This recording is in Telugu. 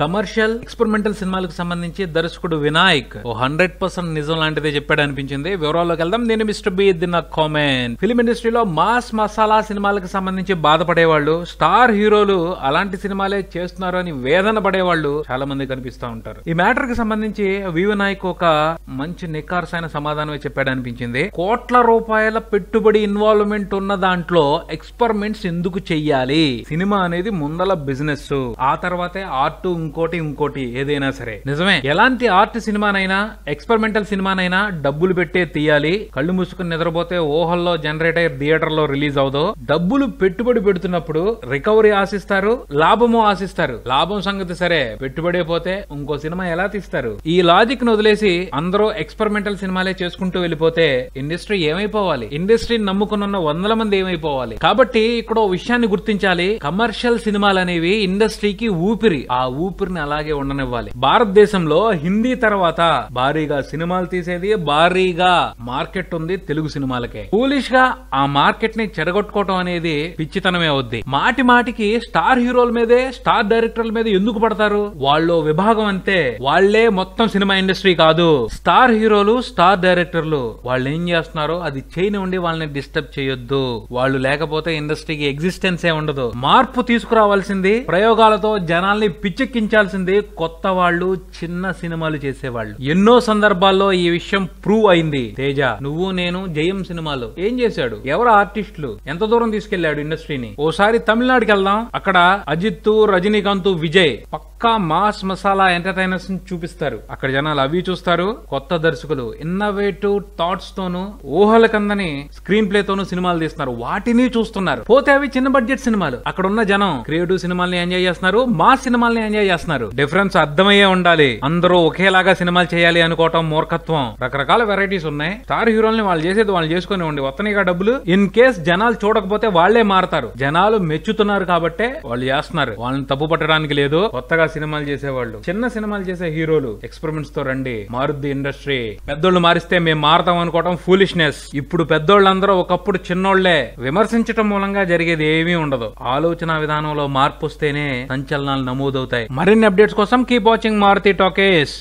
కమర్షియల్ ఎక్స్పెరిమెంటల్ సినిమాలకు సంబంధించి దర్శకుడు వినాయక్ ఓ హండ్రెడ్ పర్సెంట్ నిజం లాంటిదే చెప్పాడు అనిపించింది వివరాల్లోకి వెళ్దాం నేను మిస్టర్ బి దిన్ నా కామెంట్ ఫిల్మ్ ఇండస్ట్రీలో మాస్ మసాలా సినిమాలకు సంబంధించి బాధపడేవాళ్ళు స్టార్ హీరోలు అలాంటి సినిమాలే చేస్తున్నారు అని వేదన పడేవాళ్ళు చాలా మంది కనిపిస్తూ ఉంటారు ఈ మ్యాటర్ కి సంబంధించి వి వినాయక్ ఒక మంచి నికార్సైన సమాధానమే చెప్పాడు అనిపించింది కోట్ల రూపాయల పెట్టుబడి ఇన్వాల్వ్మెంట్ ఉన్న దాంట్లో ఎక్స్పెరిమెంట్స్ ఎందుకు చెయ్యాలి సినిమా అనేది ముందల బిజినెస్ ఆ తర్వాతే ఆర్ట్ ఇంకోటి ఇంకోటి ఏదైనా సరే నిజమే ఎలాంటి ఆర్ట్ సినిమానైనా ఎక్స్పెరిమెంటల్ సినిమానైనా డబ్బులు పెట్టే తీయాలి కళ్ళు మూసుకుని నిద్రపోతే ఓహల్లో జనరేట్ అయ్యే థియేటర్ లో రిలీజ్ అవదు డబ్బులు పెట్టుబడి పెడుతున్నప్పుడు రికవరీ ఆశిస్తారు లాభము ఆశిస్తారు లాభం సంగతి సరే పెట్టుబడి పోతే ఇంకో సినిమా ఎలా తీస్తారు ఈ లాజిక్ ను వదిలేసి అందరూ ఎక్స్పెరిమెంటల్ సినిమాలే చేసుకుంటూ వెళ్ళిపోతే ఇండస్ట్రీ ఏమైపోవాలి ఇండస్ట్రీ నమ్ముకున్న వందల మంది ఏమైపోవాలి కాబట్టి ఇక్కడ విషయాన్ని గుర్తించాలి కమర్షియల్ సినిమాలు అనేవి ఇండస్ట్రీకి ఊపిరి ఆ ఊపిరి ఊపిరిని అలాగే ఉండనివ్వాలి భారతదేశంలో హిందీ తర్వాత భారీగా సినిమాలు తీసేది భారీగా మార్కెట్ ఉంది తెలుగు సినిమాలకే కూలిష్ గా ఆ మార్కెట్ ని చెడగొట్టుకోవటం అనేది పిచ్చితనమే అవుద్ది మాటి మాటికి స్టార్ హీరోల మీదే స్టార్ డైరెక్టర్ల మీద ఎందుకు పడతారు వాళ్ళు విభాగం అంతే వాళ్లే మొత్తం సినిమా ఇండస్ట్రీ కాదు స్టార్ హీరోలు స్టార్ డైరెక్టర్లు వాళ్ళు ఏం చేస్తున్నారో అది చేయని ఉండి వాళ్ళని డిస్టర్బ్ చేయొద్దు వాళ్ళు లేకపోతే ఇండస్ట్రీకి ఎగ్జిస్టెన్సే ఉండదు మార్పు తీసుకురావాల్సింది ప్రయోగాలతో జనాల్ని పిచ్చెక్కించి ఆలోచించాల్సింది కొత్త వాళ్ళు చిన్న సినిమాలు చేసేవాళ్ళు ఎన్నో సందర్భాల్లో ఈ విషయం ప్రూవ్ అయింది తేజ నువ్వు నేను జయం సినిమాలో ఏం చేశాడు ఎవరు ఆర్టిస్టులు ఎంత దూరం తీసుకెళ్లాడు ఇండస్ట్రీని ఓసారి తమిళనాడుకి వెళ్దాం అక్కడ అజిత్ రజనీకాంత్ విజయ్ పక్కా మాస్ మసాలా ఎంటర్టైనర్స్ చూపిస్తారు అక్కడ జనాలు అవి చూస్తారు కొత్త దర్శకులు ఇన్నోవేటివ్ థాట్స్ తోను ఊహల కందని స్క్రీన్ ప్లే తోను సినిమాలు తీస్తున్నారు వాటిని చూస్తున్నారు పోతే అవి చిన్న బడ్జెట్ సినిమాలు అక్కడ ఉన్న జనం క్రియేటివ్ సినిమాల్ని ఎంజాయ్ చేస్తున్నారు మా సినిమాల్ని ఎంజాయ్ చేస్తున్నారు చేస్తున్నారు డిఫరెన్స్ అర్థమయ్యే ఉండాలి అందరూ ఒకేలాగా సినిమాలు చేయాలి అనుకోవటం మూర్ఖత్వం రకరకాల వెరైటీస్ ఉన్నాయి స్టార్ హీరోల్ని వాళ్ళు చేసేది వాళ్ళు చేసుకుని ఉండి వత్తనిగా డబ్బులు ఇన్ కేస్ జనాలు చూడకపోతే వాళ్లే మారతారు జనాలు మెచ్చుతున్నారు కాబట్టే వాళ్ళు చేస్తున్నారు వాళ్ళని తప్పు పట్టడానికి లేదు కొత్తగా సినిమాలు చేసేవాళ్ళు చిన్న సినిమాలు చేసే హీరోలు ఎక్స్పెరిమెంట్స్ తో రండి మారుద్ది ఇండస్ట్రీ పెద్దోళ్ళు మారిస్తే మేము మారుతాం అనుకోవటం ఫూలిష్నెస్ ఇప్పుడు పెద్దోళ్ళందరూ ఒకప్పుడు చిన్నోళ్లే విమర్శించడం మూలంగా జరిగేది ఏమీ ఉండదు ఆలోచన విధానంలో మార్పు వస్తేనే సంచలనాలు నమోదవుతాయి మరిన్ని అప్డేట్స్ కోసం కీప్ వాచింగ్ మారుతి టాకేస్